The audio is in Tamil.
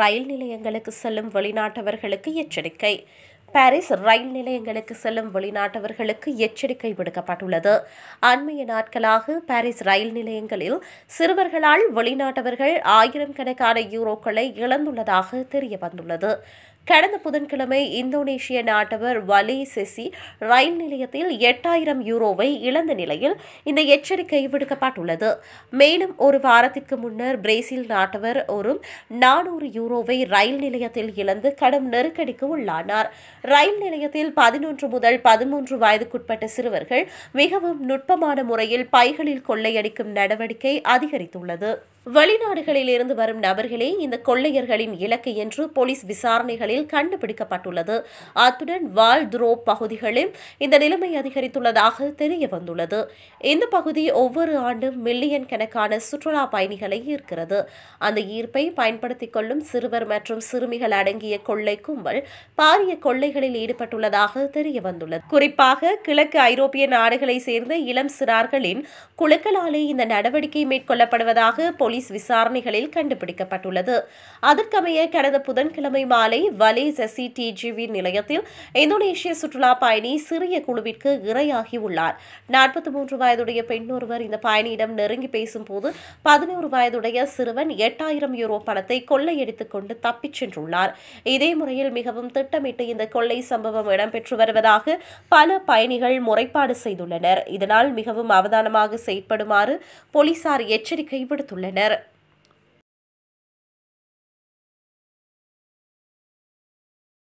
ரயில் நிலையங்களுக்கு செல்லும் வெளிநாட்டவர்களுக்கு எச்சரிக்கை பாரிஸ் ரயில் நிலையங்களுக்கு செல்லும் வெளிநாட்டவர்களுக்கு எச்சரிக்கை விடுக்கப்பட்டுள்ளது அண்மைய நாட்களாக பாரிஸ் ரயில் நிலையங்களில் சிறுவர்களால் வெளிநாட்டவர்கள் ஆயிரம் கணக்கான யூரோக்களை இழந்துள்ளதாக தெரிய வந்துள்ளது கடந்த புதன்கிழமை இந்தோனேஷிய நாட்டவர் வலே செசி ரயில் நிலையத்தில் எட்டாயிரம் யூரோவை இழந்த நிலையில் இந்த எச்சரிக்கை விடுக்கப்பட்டுள்ளது மேலும் ஒரு வாரத்திற்கு முன்னர் பிரேசில் நாட்டவர் ஒரு நானூறு யூரோவை ரயில் நிலையத்தில் இழந்து கடும் நெருக்கடிக்கு உள்ளானார் ரயில் நிலையத்தில் பதினொன்று முதல் பதிமூன்று வயதுக்குட்பட்ட சிறுவர்கள் மிகவும் நுட்பமான முறையில் பைகளில் கொள்ளையடிக்கும் நடவடிக்கை அதிகரித்துள்ளது வெளிநாடுகளில் இருந்து வரும் நபர்களே இந்த கொள்ளையர்களின் இலக்கு என்று போலீஸ் விசாரணைகளில் கண்டுபிடிக்கப்பட்டுள்ளது அத்துடன் வால் துரோ பகுதிகளில் இந்த நிலைமை அதிகரித்துள்ளதாக தெரிய வந்துள்ளது இந்த பகுதி ஒவ்வொரு ஆண்டும் மில்லியன் கணக்கான சுற்றுலா பயணிகளை ஈர்க்கிறது அந்த ஈர்ப்பை பயன்படுத்திக் கொள்ளும் சிறுவர் மற்றும் சிறுமிகள் அடங்கிய கொள்ளை கும்பல் பாரிய கொள்ளைகளில் ஈடுபட்டுள்ளதாக தெரிய வந்துள்ளது குறிப்பாக கிழக்கு ஐரோப்பிய நாடுகளை சேர்ந்த இளம் சிறார்களின் குழுக்களாலே இந்த நடவடிக்கை மேற்கொள்ளப்படுவதாக போலீஸ் போலீஸ் விசாரணைகளில் கண்டுபிடிக்கப்பட்டுள்ளது அதற்கமைய கடந்த புதன்கிழமை மாலை வலே ஜெசி டிஜிவி நிலையத்தில் இந்தோனேஷிய சுற்றுலா பயணி சிறிய குழுவிற்கு இரையாகியுள்ளார் நாற்பத்தி மூன்று வயதுடைய பெண் ஒருவர் இந்த பயணியிடம் நெருங்கி பேசும்போது பதினோரு வயதுடைய சிறுவன் எட்டாயிரம் யூரோ பணத்தை கொள்ளையடித்துக் கொண்டு தப்பிச் சென்றுள்ளார் இதே முறையில் மிகவும் திட்டமிட்டு இந்த கொள்ளை சம்பவம் இடம்பெற்று வருவதாக பல பயணிகள் முறைப்பாடு செய்துள்ளனர் இதனால் மிகவும் அவதானமாக செயற்படுமாறு போலீசார் எச்சரிக்கை விடுத்துள்ளனர் വേറെ